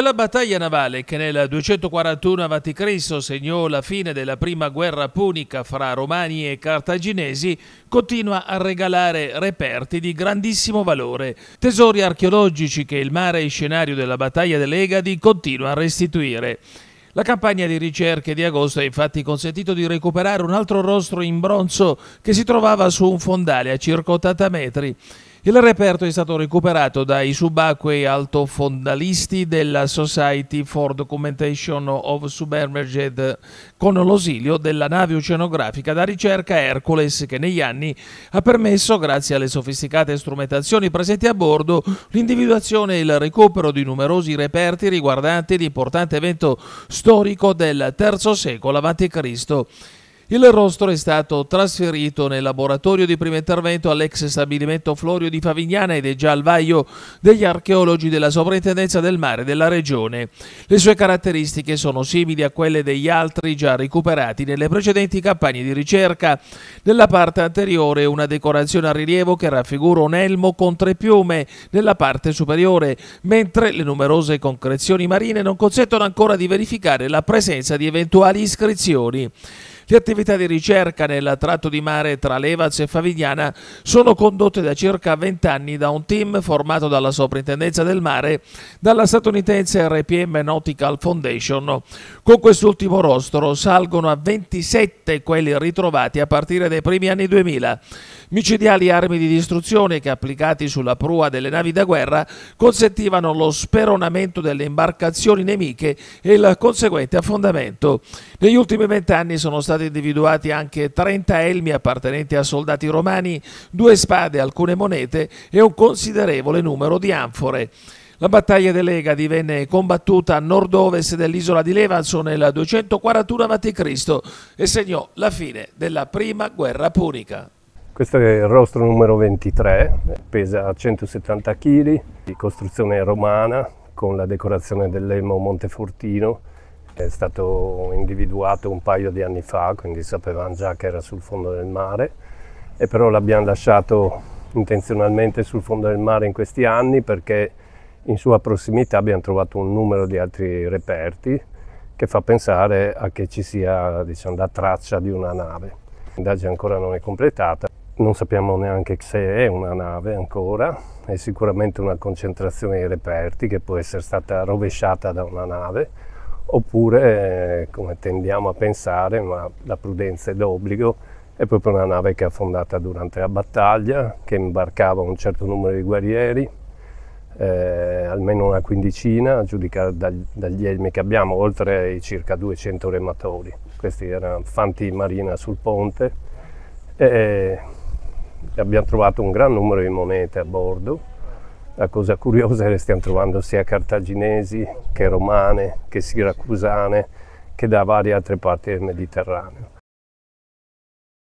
Quella battaglia navale che nel 241 a.C. segnò la fine della prima guerra punica fra romani e cartaginesi continua a regalare reperti di grandissimo valore, tesori archeologici che il mare e scenario della battaglia dell'Egadi continua a restituire. La campagna di ricerche di agosto ha infatti consentito di recuperare un altro rostro in bronzo che si trovava su un fondale a circa 80 metri. Il reperto è stato recuperato dai subacquei altofondalisti della Society for Documentation of Submerged con l'ausilio della nave oceanografica da ricerca Hercules che negli anni ha permesso, grazie alle sofisticate strumentazioni presenti a bordo, l'individuazione e il recupero di numerosi reperti riguardanti l'importante evento storico del III secolo a.C. Il rostro è stato trasferito nel laboratorio di primo intervento all'ex stabilimento Florio di Favignana ed è già al vaio degli archeologi della Sovrintendenza del Mare della Regione. Le sue caratteristiche sono simili a quelle degli altri già recuperati nelle precedenti campagne di ricerca. Nella parte anteriore una decorazione a rilievo che raffigura un elmo con tre piume nella parte superiore, mentre le numerose concrezioni marine non consentono ancora di verificare la presenza di eventuali iscrizioni. Le attività di ricerca nel tratto di mare tra Levaz e Favignana sono condotte da circa 20 anni da un team formato dalla Soprintendenza del Mare, dalla statunitense RPM Nautical Foundation. Con quest'ultimo rostro salgono a 27 quelli ritrovati a partire dai primi anni 2000. Micidiali armi di distruzione che applicati sulla prua delle navi da guerra consentivano lo speronamento delle imbarcazioni nemiche e il conseguente affondamento. Negli ultimi vent'anni sono stati stati individuati anche 30 elmi appartenenti a soldati romani, due spade, alcune monete e un considerevole numero di anfore. La battaglia dell'Ega divenne combattuta a nord-ovest dell'isola di Levanzo nel 241 a.C. e segnò la fine della prima guerra punica. Questo è il rostro numero 23, pesa 170 kg, di costruzione romana con la decorazione dell'emo Montefortino è stato individuato un paio di anni fa, quindi sapevamo già che era sul fondo del mare, e però l'abbiamo lasciato intenzionalmente sul fondo del mare in questi anni perché in sua prossimità abbiamo trovato un numero di altri reperti che fa pensare a che ci sia diciamo, la traccia di una nave. L'indagine ancora non è completata, non sappiamo neanche se è una nave ancora, è sicuramente una concentrazione di reperti che può essere stata rovesciata da una nave oppure, eh, come tendiamo a pensare, ma la prudenza è d'obbligo, è proprio una nave che è affondata durante la battaglia, che imbarcava un certo numero di guerrieri, eh, almeno una quindicina, a giudicare dagli, dagli elmi che abbiamo, oltre ai circa 200 rematori. Questi erano fanti marina sul ponte e abbiamo trovato un gran numero di monete a bordo la cosa curiosa è che stiamo trovando sia cartaginesi che romane, che siracusane, che da varie altre parti del Mediterraneo.